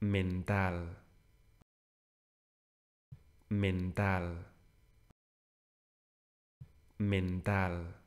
mental, mental, mental.